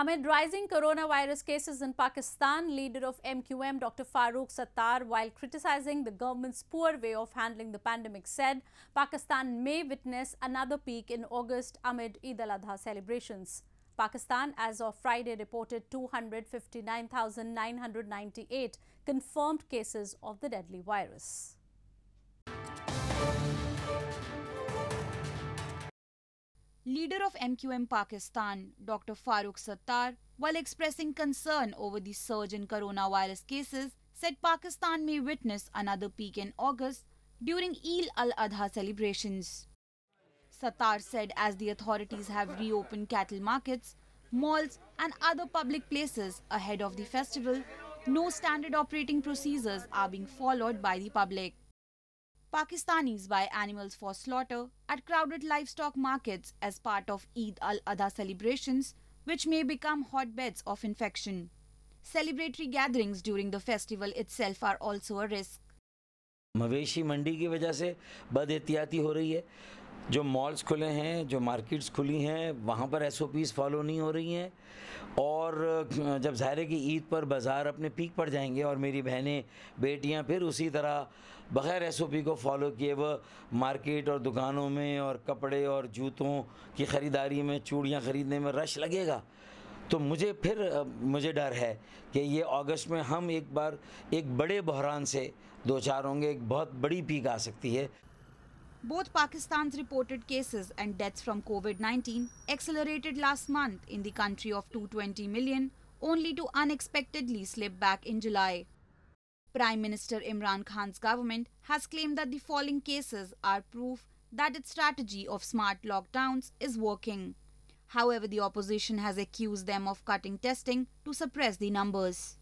Amid rising coronavirus cases in Pakistan, leader of MQM Dr. Farooq Sattar, while criticizing the government's poor way of handling the pandemic, said Pakistan may witness another peak in August amid Eid al-Adha celebrations. Pakistan, as of Friday, reported 259,998 confirmed cases of the deadly virus. leader of MQM Pakistan, Dr. Farooq Sattar, while expressing concern over the surge in coronavirus cases, said Pakistan may witness another peak in August during Eid al-Adha celebrations. Sattar said as the authorities have reopened cattle markets, malls and other public places ahead of the festival, no standard operating procedures are being followed by the public. Pakistanis buy animals for slaughter at crowded livestock markets as part of Eid al-Adha celebrations, which may become hotbeds of infection. Celebratory gatherings during the festival itself are also a risk. मवेशी मंडी की वजह से बद एहतियाती हो रही है जो मॉल्स खुले हैं जो मार्केट्स खुली हैं वहाँ पर एस फॉलो नहीं हो रही हैं और जब ज़ाहिर की ईद पर बाज़ार अपने पीक पर जाएंगे और मेरी बहनें बेटियाँ फिर उसी तरह बग़ैर एस को फॉलो किए वह मार्केट और दुकानों में और कपड़े और जूतों की ख़रीदारी में चूड़ियाँ ख़रीदने में रश लगेगा तो मुझे फिर मुझे डर है कि ये अगस्त में हम एक बार एक बड़े बहरान से दो चार होंगे एक बहुत बड़ी पीक आ सकती है Both Pakistan's reported cases and deaths from COVID-19 accelerated last month in the country of 220 million, only to unexpectedly slip back in July. Prime Minister Imran Khan's government has claimed that the falling cases are proof that its strategy of smart lockdowns is working. However, the opposition has accused them of cutting testing to suppress the numbers.